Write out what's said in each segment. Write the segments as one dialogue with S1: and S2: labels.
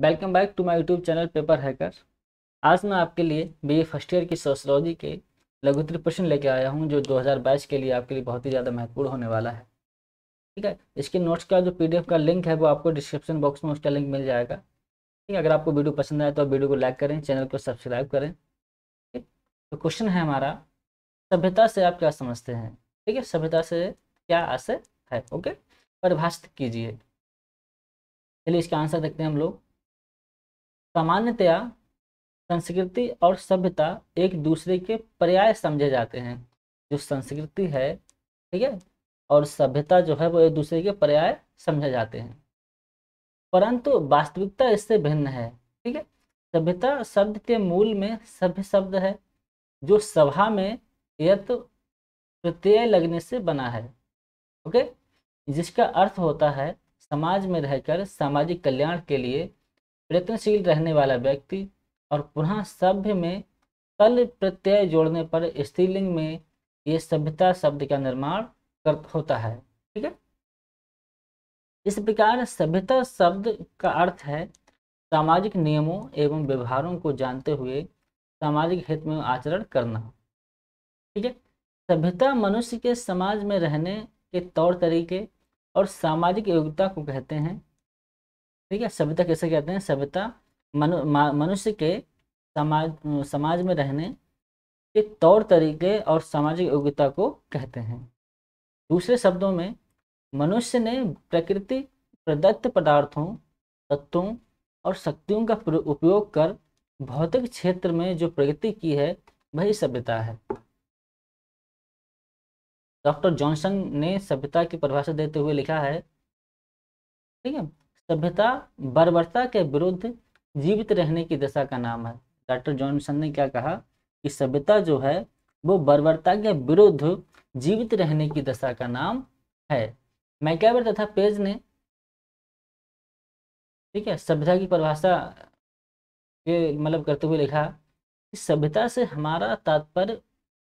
S1: welcome back to my YouTube channel paper hacker आज मैं आपके लिए बी फर्स्ट ईयर की सोशलॉजी के लघुतर प्रश्न लेके आया हूँ जो 2022 के लिए आपके लिए बहुत ही ज़्यादा महत्वपूर्ण होने वाला है ठीक है इसके नोट्स का जो पीडीएफ का लिंक है वो आपको डिस्क्रिप्शन बॉक्स में उसका लिंक मिल जाएगा ठीक है अगर आपको वीडियो पसंद आए तो वीडियो को लाइक करें चैनल को सब्सक्राइब करें ठीक तो क्वेश्चन है हमारा सभ्यता से आप क्या समझते हैं ठीक है सभ्यता से क्या आशय है ओके परिभाषित कीजिए चलिए इसका आंसर देखते हैं हम लोग सामान्यतया संस्कृति और सभ्यता एक दूसरे के पर्याय समझे जाते हैं जो संस्कृति है ठीक है और सभ्यता जो है वो एक दूसरे के पर्याय समझे जाते हैं परंतु वास्तविकता इससे भिन्न है ठीक है सभ्यता शब्द के मूल में सभ्य शब्द है जो सभा में यत प्रत्यय लगने से बना है ओके जिसका अर्थ होता है समाज में रहकर सामाजिक कल्याण के लिए प्रयत्नशील रहने वाला व्यक्ति और पुनः सभ्य में तल प्रत्यय जोड़ने पर स्त्रीलिंग में ये सभ्यता शब्द का निर्माण कर होता है ठीक है इस प्रकार सभ्यता शब्द का अर्थ है सामाजिक नियमों एवं व्यवहारों को जानते हुए सामाजिक हित में आचरण करना ठीक है सभ्यता मनुष्य के समाज में रहने के तौर तरीके और सामाजिक योग्यता को कहते हैं ठीक है सभ्यता कैसे कहते हैं सभ्यता मनु मनुष्य के समाज समाज में रहने के तौर तरीके और सामाजिक योग्यता को कहते हैं दूसरे शब्दों में मनुष्य ने प्रकृति प्रदत्त पदार्थों तत्वों और शक्तियों का उपयोग कर भौतिक क्षेत्र में जो प्रगति की है वही सभ्यता है डॉक्टर जॉनसन ने सभ्यता की परिभाषा देते हुए लिखा है ठीक है सभ्यता बर्बरता के विरुद्ध जीवित रहने की दशा का नाम है डॉक्टर जॉनसन ने क्या कहा कि सभ्यता जो है वो बर्बरता के विरुद्ध जीवित रहने की दशा का नाम है मैकेबर तथा पेज ने ठीक है सभ्यता की परिभाषा के मतलब करते हुए लिखा कि सभ्यता से हमारा तात्पर्य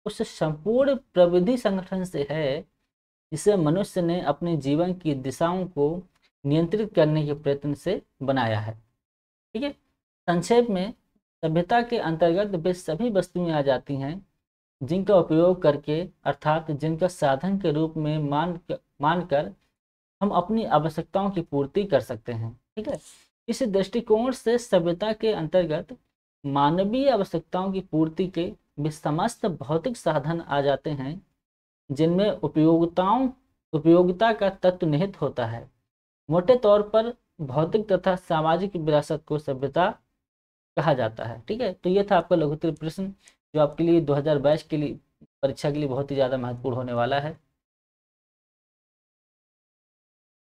S1: उस संपूर्ण प्रविधि संगठन से है जिसे मनुष्य ने अपने जीवन की दिशाओं को नियंत्रित करने के प्रयत्न से बनाया है ठीक है संक्षेप में सभ्यता के अंतर्गत वे सभी वस्तुएं आ जाती हैं जिनका उपयोग करके अर्थात जिनका साधन के रूप में मान मानकर हम अपनी आवश्यकताओं की पूर्ति कर सकते हैं ठीक है इस दृष्टिकोण से सभ्यता के अंतर्गत मानवीय आवश्यकताओं की पूर्ति के भी समस्त भौतिक साधन आ जाते हैं जिनमें उपयोगिताओं उपयोगिता का तत्व निहित होता है मोटे तौर पर भौतिक तथा सामाजिक विरासत को सभ्यता कहा जाता है ठीक है तो ये था आपका लघुतर प्रश्न जो आपके लिए दो के लिए परीक्षा के लिए बहुत ही ज़्यादा महत्वपूर्ण होने वाला है